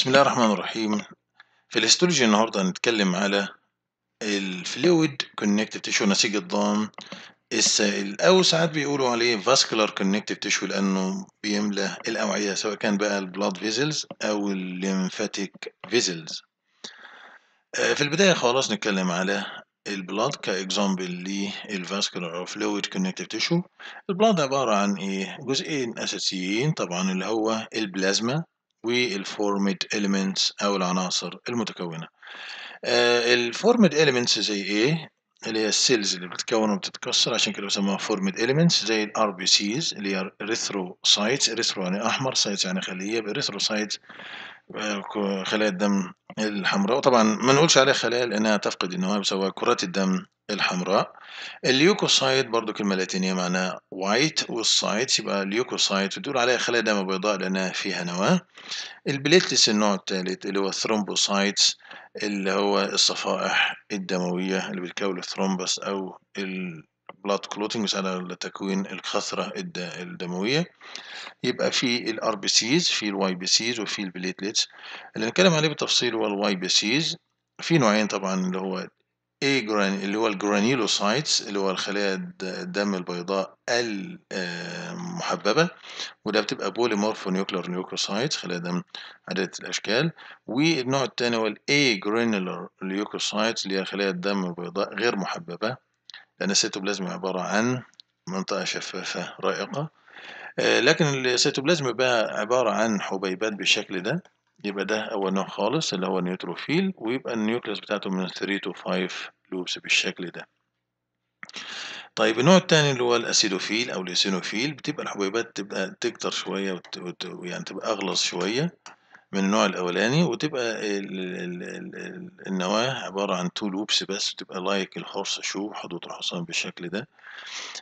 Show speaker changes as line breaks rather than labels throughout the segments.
بسم الله الرحمن الرحيم في الهيستولوجي النهاردة هنتكلم على الفلويد كونكتيف تيشو نسيج الضام السائل أو ساعات بيقولوا عليه فاسكولار كونكتيف تيشو لأنه بيملى الأوعية سواء كان بقى البلاد فيزلز أو الليمفاتيك آه، فيزلز في البداية خلاص نتكلم على البلاد كإكزامبل للفاسكولار أو فلويد كونكتيف تيشو البلاد عبارة عن إيه جزئين أساسيين طبعا اللي هو البلازما والفورمد إليمنتس أو العناصر المتكونة الفورمد آه، إليمنتس زي إيه؟ اللي هي السيلز اللي بتتكون وبتتكسر عشان كده بسموها فورمد إليمنتس زي الار بي سيز اللي هي ريثروسايتس ريثرو يعني احمر سايتس يعني خليه يبقى خلايا الدم الحمراء وطبعا ما نقولش عليها خلايا لانها تفقد النواه بسبب كرات الدم الحمراء الليوكوسايت برضو كلمه لاتينيه معناها وايت والسايت يبقى ليوكوسايت بتقول عليها خلايا دم بيضاء لانها فيها نواه البليتلس النوع الثالث اللي هو الثرومبوسايتس اللي هو الصفائح الدمويه اللي بتكون الثرومبس او ال بلاد كلوتنج مسألة لتكوين الكثرة الدموية يبقى في الار بي سيز في الواي بي سيز وفي البليتلتس اللي هنتكلم عليه بالتفصيل هو الواي بي سيز في نوعين طبعا اللي هو اي جران اللي هو الجرانيلوسايتس اللي هو الخلايا الدم البيضاء المحببه آه، وده بتبقى بوليمورفونيوكلر ليوكوسايتس خلايا دم عدة الاشكال والنوع الثاني هو الاي جرانيلر ليوكوسايتس اللي هي خلايا الدم البيضاء غير محببه لأن السيتوبلازم عبارة عن منطقة شفافة رائقة آه، لكن السيتوبلازم بقى عبارة عن حبيبات بالشكل ده يبقى ده أول نوع خالص اللي هو النيوتروفيل ويبقى النيوكليوس بتاعته من 3 to 5 لوبس بالشكل ده طيب النوع التاني اللي هو الأسيدوفيل أو الإيسينوفيل بتبقى الحبيبات تبقى تكتر شوية وت... وت... يعني تبقى أغلظ شوية من النوع الأولاني وتبقى ال ال ال النواة عبارة عن تو لوبس بس وتبقى لايك الهورس شو حدود الحصان بالشكل ده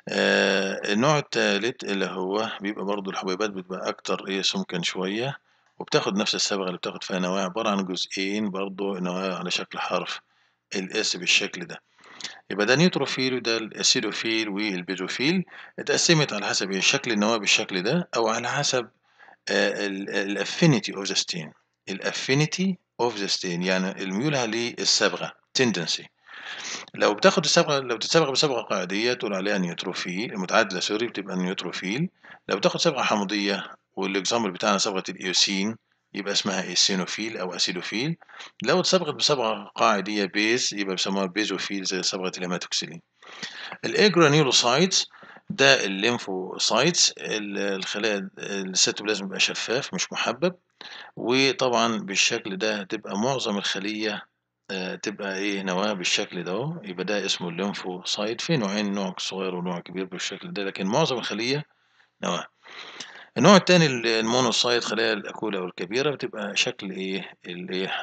آه النوع التالت اللي هو بيبقى برضو الحبيبات بتبقى أكتر إيه سمكا شوية وبتاخد نفس السبغه اللي بتاخد فيها نواة عبارة عن جزئين برضو نواة على شكل حرف الاس بالشكل ده يبقى ده نيوتروفيل وده الاسيدوفيل والبيزوفيل اتقسمت على حسب شكل النواة بالشكل ده او على حسب الافينيتي اوف ذا ستين الافينيتي اوف ذا ستين يعني الميولها للصبغه تندنسي لو بتاخد الصبغه لو بتتصبغ بصبغه قاعديه تقول عليها نيوتروفيل المتعادله سوري بتبقى نيوتروفيل لو بتاخد صبغه حمضيه والاكزامبل بتاعنا صبغه الايوسين يبقى اسمها ايسينوفيل او اسيدوفيل لو اتصبغت بصبغه قاعديه بيز يبقى بيسموها بيزوفيل زي صبغه الهيماتوكسيلين الاجرانيولوسايتس ده الليمفوسايتس الخلايا السيتوبلازم بيبقى شفاف مش محبب وطبعا بالشكل ده تبقى معظم الخلية آه، تبقى ايه نواة بالشكل ده يبقى ده اسمه الليمفوسايت في نوعين نوع صغير ونوع كبير بالشكل ده لكن معظم الخلية نواة النوع التاني المونوسايت خلايا الأكولة والكبيرة بتبقى شكل ايه اللي إيه،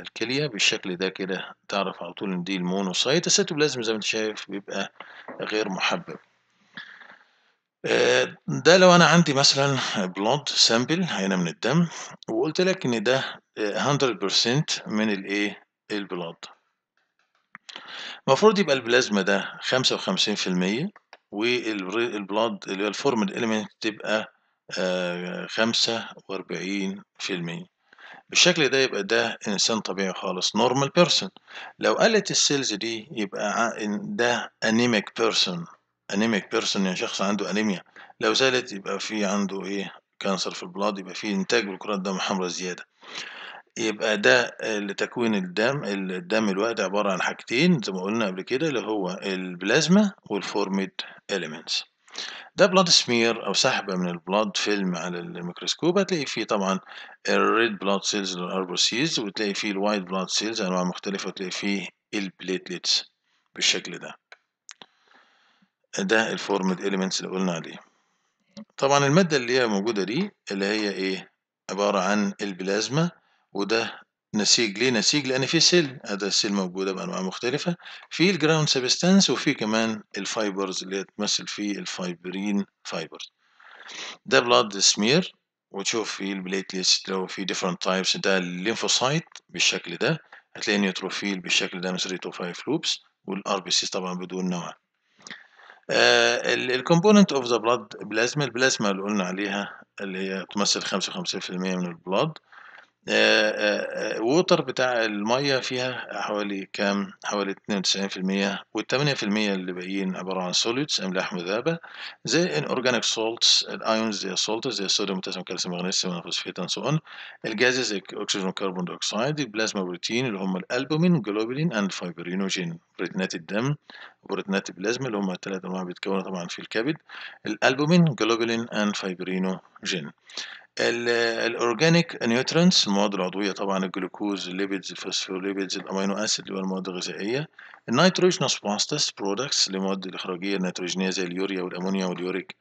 الكلية بالشكل ده كده تعرف على طول ان دي المونوسايت السيتوبلازم زي ما انت شايف بيبقى غير محبب آه، ده لو أنا عندي مثلًا بلود سامبل هنا من الدم وقُلت لك إن ده 100% من الإيه، البلود المفروض يبقى البلازما ده 55% والبلود اللي هو الforeign element تبقى 45%. آه، بالشكل ده يبقى ده إنسان طبيعي خالص نورمال بيرسون لو قَلِّت السيلز دي يبقى ده انيميك بيرسون انيميك بيرسون يعني شخص عنده أنيميا لو زالت يبقى في عنده إيه كانسر في البلاد يبقى في إنتاج بالكرات الدم حمراء زيادة يبقى ده لتكوين الدم الدم الوقت عبارة عن حاجتين زي ما قلنا قبل كده اللي هو البلازما والفورميد إليمنتس ده بلاد سمير او سحبه من البلاد فيلم على الميكروسكوب هتلاقي فيه طبعا الريد بلاد سيلز والاربوسيز وتلاقي فيه الوايت بلاد سيلز انواع مختلفه وتلاقي فيه البليتلتس بالشكل ده ده الفورمد اليمنتس اللي قلنا عليه طبعا المادة اللي هي موجودة دي اللي هي ايه عبارة عن البلازما وده نسيج ليه نسيج لان في سيل هذا السيل موجوده بانواع مختلفه في الجراوند سبستانس وفي كمان الفايبرز اللي تمثل في الفايبرين فايبرز ده بلاد سمير وتشوف في ليست لو في ديفرنت تايبس ده الليمفوسايت بالشكل ده هتلاقي نيوتروفيل بالشكل ده من 3 تو 5 لوبس والار بي سي طبعا بدون نوع الكومبوننت اوف ذا بلاد بلازما البلازما اللي قلنا عليها اللي هي تمثل 55% من البلاد ووتر آه، آه، آه، بتاع المية فيها حوالي كام حوالي 92% في المية اللي باقيين عبارة عن سوليدز أملاح مذابة زي ان اورجانيك سولتس الايونز زي السولت زي الصوديوم والبوتاسيوم والكالسيوم والمغنيسيوم والفوسفيت اند سو اون الجازز زي الأكسجين والكربون دوكسيد البلازما بروتين اللي هم الالبومين جلوبولين اند فايبرينوجين بروتينات الدم بروتينات البلازما اللي هم الثلاث انواع بيتكونوا طبعا في الكبد الالبومين جلوبولين اند فايبرينوجين الاورجانيك نيوترينتس المواد العضويه طبعا الجلوكوز الليبيدز الفوسفوليبيدز الامينو اسيد اللي هو المواد الغذائيه النيتروجينوس سبونستس برودكتس لمواد الاخراجيه النيتروجينيه زي اليوريا والامونيا واليوريك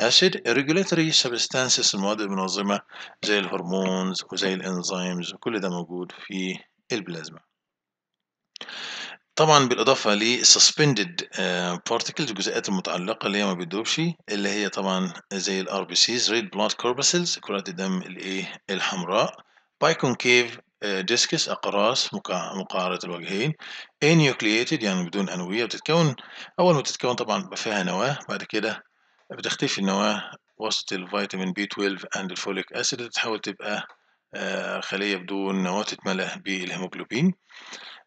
اسيد الريجولاتوري سبستانسز المواد المنظمه زي الهرمونز وزي الانزيمز وكل ده موجود في البلازما طبعًا بالإضافة لsuspended suspended آه، particles الجزيئات المتعلقة اللي هي ما بتدوبش، اللي هي طبعًا زي سيز red blood corpuscles كرات الدم الإيه الحمراء، biconcave آآ آه، discs أقراص مقعرة الوجهين، انيوكليتد يعني بدون أنوية بتتكون أول ما بتتكون طبعًا بيبقى فيها نواة بعد كده بتختفي النواة وسط الفيتامين بي 12 and الفوليك acid وتتحول تبقى آه، خلية بدون نواة تتملأ بالهيموجلوبين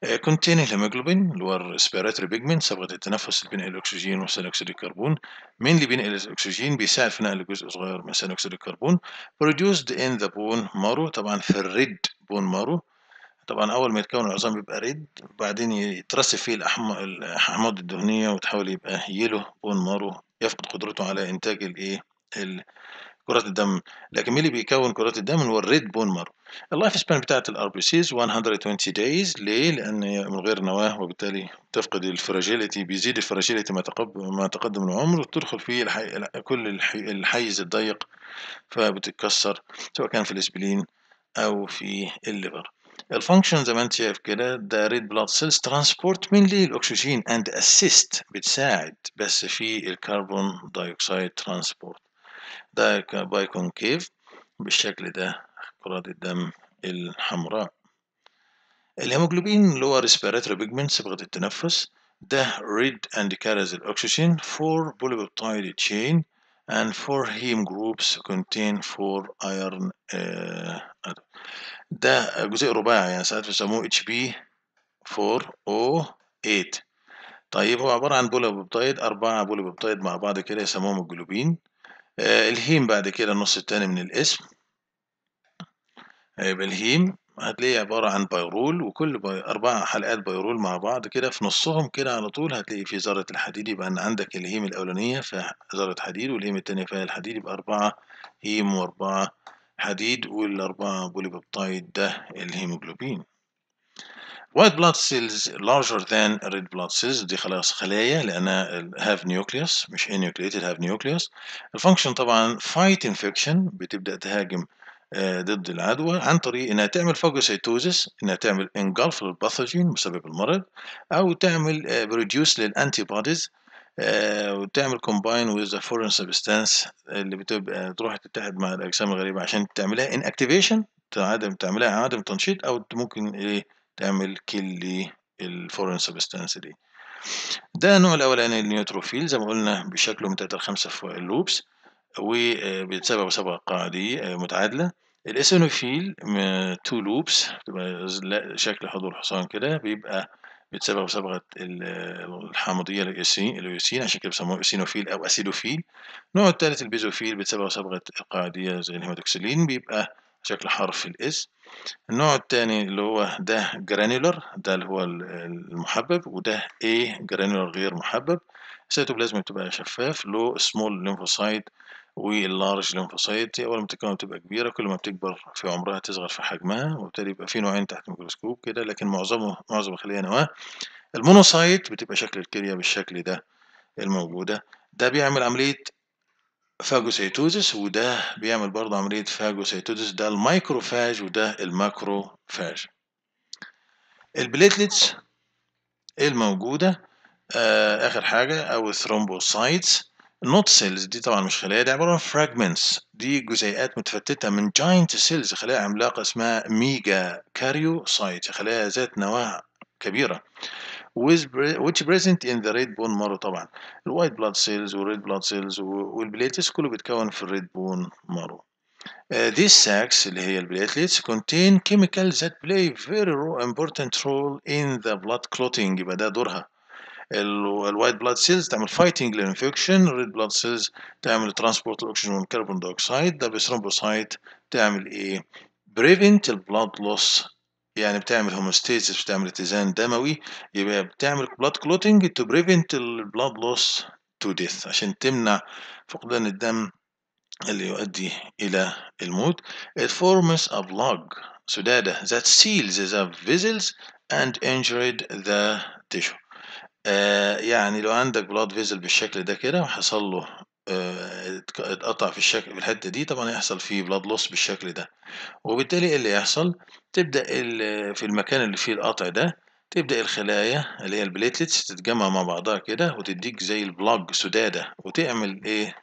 آه، كونتين الهيموجلوبين اللي هو الريسبيراتري بيجمنت صبغة التنفس اللي بينقل الأكسجين وثاني أكسيد الكربون مين اللي بينقل الأكسجين بيساعد في نقل جزء صغير من ثاني أكسيد الكربون produced in the bone marrow طبعا في الريد بون مارو طبعا أول ما يتكون العظام بيبقى ريد بعدين يترسب فيه الأحماض الدهنية وتحاول يبقى يلو بون مارو يفقد قدرته على إنتاج الإيه كرات الدم لكن اللي بيكون كرات الدم هو الريد بون مارو اللايف سبان بتاعت الار بي سيز 120 دايز ليه لان من غير نواه وبالتالي تفقد الفراجيلتي بيزيد الفراجيلتي ما, تقب... ما تقدم العمر وتدخل في الحي... كل الحي... الحيز الضيق فبتتكسر سواء كان في الاسبلين او في الليفر الفانكشن زي ما انت شايف كده ده ريد بلاد سيلز ترانسبورت مينلي الاكسجين اند اسيست بتساعد بس في الكربون دايوكسيد ترانسبورت ده بايكونكيف بالشكل ده كرات الدم الحمراء الهيموجلوبين اللي هو ريسبيراتوري بيجمنت صبغة التنفس ده ريد اند كارز الاكسجين فور for تشين اند and four heme groups contain four iron آه، آه، ده جزء رباعي يعني ساعات بيسموه اتش بي 4 او 8 طيب هو عبارة عن بوليبيبتايد أربعة بوليبيبتايد مع بعض كده يسموهم الجلوبين آه، الهيم بعد كده النص التاني من الاسم هيبقى آه، الهيم هتلاقيه عبارة عن بيرول وكل بي... أربع حلقات بيرول مع بعض كده في نصهم كده على طول هتلاقي في ذرة الحديد يبقى أن عندك الهيم الأولانية فيها ذرة حديد والهيم التانية فيها الحديد يبقى أربعة هيم وأربعة حديد والأربعة بوليبيبتايد ده الهيموجلوبين white blood cells larger than red blood cells دي خلاص خلايا لأنها have nucleus مش enucleated have nucleus الفانكشن طبعا fight infection بتبدأ تهاجم آه، ضد العدوى عن طريق انها تعمل فاجوسيتوزس انها تعمل انجلف للباثوجين مسبب المرض او تعمل بروديوس للانتي بوديز وتعمل كومباين ويز ذا فورين سبستانس اللي بتبقى تروح تتحد مع الاجسام الغريبه عشان تعملها ان اكتيفيشن عدم تعملها عدم تنشيط او ممكن ايه تعمل كل الفورين سبستانس دي ده النوع الاولاني النيوتروفيل زي ما قلنا بشكله من 3 ل 5 في اللوبس وبيتسبب آه، بسبب قاعديه آه، متعادله الاسينوفيل تو لوبس بتبقى شكل حضور حصان كده بيبقى بتسبب صبغه الحامضيه الأسين عشان كده بيسموه اسينوفيل او اسيدوفيل النوع الثالث البيزوفيل بتسبب صبغه القاعدية زي الهيماتوكسيلين بيبقى شكل حرف الاس النوع الثاني اللي هو ده جرانيولر ده اللي هو المحبب وده ايه جرانيولر غير محبب السيتوبلازم بتبقى شفاف له سمول لينفوسايت واللارج لينفوسايت اول ما بتتكون بتبقى كبيره كل ما بتكبر في عمرها تصغر في حجمها وبالتالي يبقى في نوعين تحت الميكروسكوب كده لكن معظمه معظم الخليه نواه المونوسايت بتبقى شكل الكليه بالشكل ده الموجوده ده بيعمل عمليه فاجوسيتوزس وده بيعمل برضه عملية فاجوسيتوزس ده الميكروفاج وده الماكروفاج البليتلتس الموجودة آه، آخر حاجة أو الثرومبوسايتس نوت سيلز دي طبعا مش خلايا دي عبارة عن فراجمنتس دي جزيئات متفتتة من جاينت سيلز خلايا عملاقة اسمها ميجا كاريوسايت خلايا ذات نواة كبيرة with which present in the red bone marrow The white blood cells وال red blood cells will be later كله with في for red bone marrow uh, these sacs اللي هي البلاتليتس contain chemicals that play very important role in the blood clotting يبقى ده دورها The white blood cells تعمل fighting the infection red blood cells تعمل transport and carbon dioxide ده بثرومبوسايت تعمل breathing prevent the blood loss يعني بتعمل هوموستيسيس بتعمل اتزان دموي يبقى بتعمل بلاد كلوتنج تو بريفنت البلاد لوس تو ديث عشان تمنع فقدان الدم اللي يؤدي إلى الموت it forms a plug سدادة that seals the vessels and injured the tissue آه، يعني لو عندك بلاد فيزل بالشكل ده كده وحصل له آه، اتقطع في الشكل في الحته دي طبعا هيحصل فيه بلاد لوس بالشكل ده وبالتالي ايه اللي يحصل تبدا في المكان اللي فيه القطع ده تبدا الخلايا اللي هي البليتلتس تتجمع مع بعضها كده وتديك زي البلاج سداده وتعمل ايه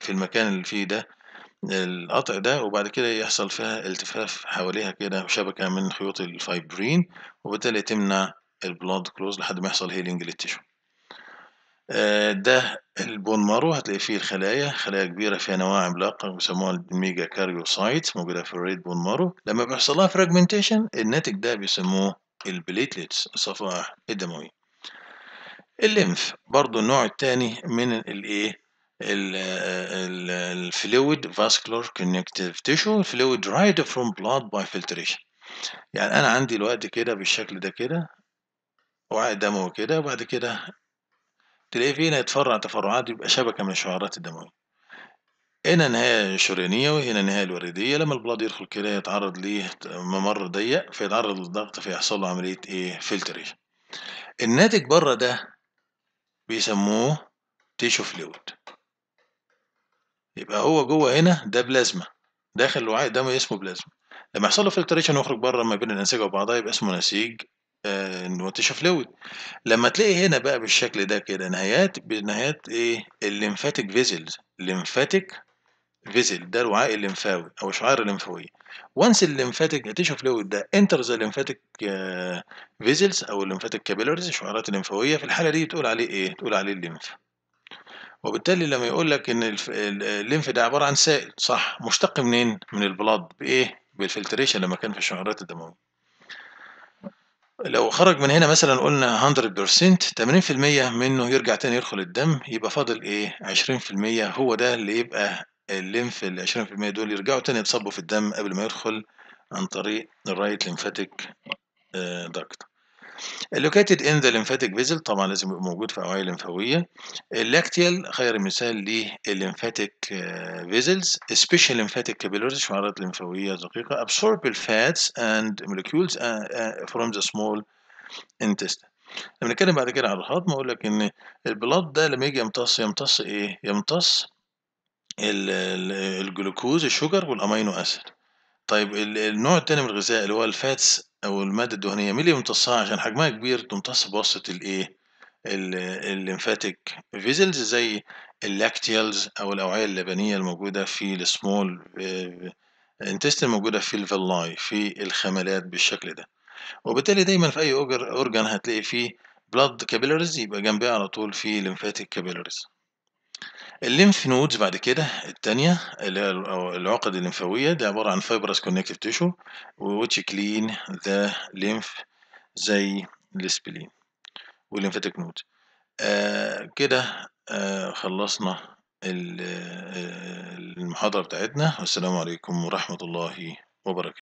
في المكان اللي فيه ده القطع ده وبعد كده يحصل فيها التفاف حواليها كده شبكه من خيوط الفايبرين وبالتالي تمنع البلاد كلوز لحد ما يحصل هيلينج للتشو آه، ده البون مارو هتلاقي فيه الخلايا خلايا كبيرة فيها نواة عملاقة بيسموها الميجا كاريوسايت موجودة في الريد بون مارو لما بيحصل لها فراجمنتيشن الناتج ده بيسموه البليتليتس الصفائح الدموية الليمف برضو النوع الثاني من الايه الفلويد فاسكولار كونكتيف تيشو الفلويد رايد فروم بلاد باي فلتريشن يعني انا عندي الوقت كده بالشكل ده كده وعاء دموي كده وبعد كده تلاقيه فينا يتفرع تفرعات يبقى شبكة من الشعيرات الدموية هنا نهاية الشريانية وهنا نهاية الوريدية لما البلاد يدخل كده يتعرض ليه ممر ضيق فيتعرض للضغط فيحصل له عملية ايه فلتريشن الناتج بره ده بيسموه تيشو فلويد يبقى هو جوه هنا ده بلازما داخل الوعاء ده اسمه بلازما لما يحصل له فلتريشن ويخرج بره ما بين الانسجه وبعضها يبقى اسمه نسيج آآ آه، لود لمّا تلاقي هنا بقى بالشكل ده كده نهايات بنهايات إيه الليمفاتيك فيزلز الليمفاتيك فيزل ده الوعاء الليمفاوي أو الشعائر الليمفاوية وانس الليمفاتيك tissue لود ده انتر ذا lymphatic فيزلز آه، أو الليمفاتيك capillaries الشعيرات الليمفاوية في الحالة دي بتقول عليه إيه؟ تقول عليه الليمف. وبالتالي لمّا يقول لك إن الليمف ده عبارة عن سائل صح مشتق منين؟ من البلاد بإيه؟ بالفلتريشن لما كان في الشعيرات الدموية. لو خرج من هنا مثلا قلنا 100% 80% منه يرجع تاني يدخل الدم يبقى فاضل ايه 20% هو ده اللي يبقى الليمف ال 20% دول يرجعوا تاني يتصبوا في الدم قبل ما يدخل عن طريق الرايت ليمفاتيك داكت اللوكيتد ان ذا lymphatic فيزل طبعا لازم يبقى موجود في اوعيه لمفاويه اللاكتيال خير مثال للليمفاتيك آه، فيزلز سبيشال ليمفاتيك كابيلوريز شعيرات لمفاويه دقيقه absorb الفاتس اند molecules فروم ذا سمول intestine لما نتكلم بعد كده على الهضم اقول لك ان البلاط ده لما يجي يمتص يمتص ايه يمتص الجلوكوز الشوجر والامينو اسيد طيب النوع الثاني من الغذاء اللي هو الفاتس او الماده الدهنيه مين اللي بيمتصها عشان حجمها كبير تمتص بواسطه الايه ال- الليمفاتيك فيزلز زي اللاكتيالز او الاوعيه اللبنيه الموجوده في السمول انتست موجوده في الفيلاي في الخملات بالشكل ده وبالتالي دايما في اي اورجان هتلاقي فيه بلاد كابيلاريز يبقى جنبها على طول في ليمفاتيك كابيلاريز الليمف نودز بعد كده التانية اللي هي العقد الليمفاوية دي عبارة عن fibrous كونكتيف تيشو which كلين ذا ليمف زي السبلين والليمفاتيك نودز آه كده آه خلصنا آه، المحاضرة بتاعتنا والسلام عليكم ورحمة الله وبركاته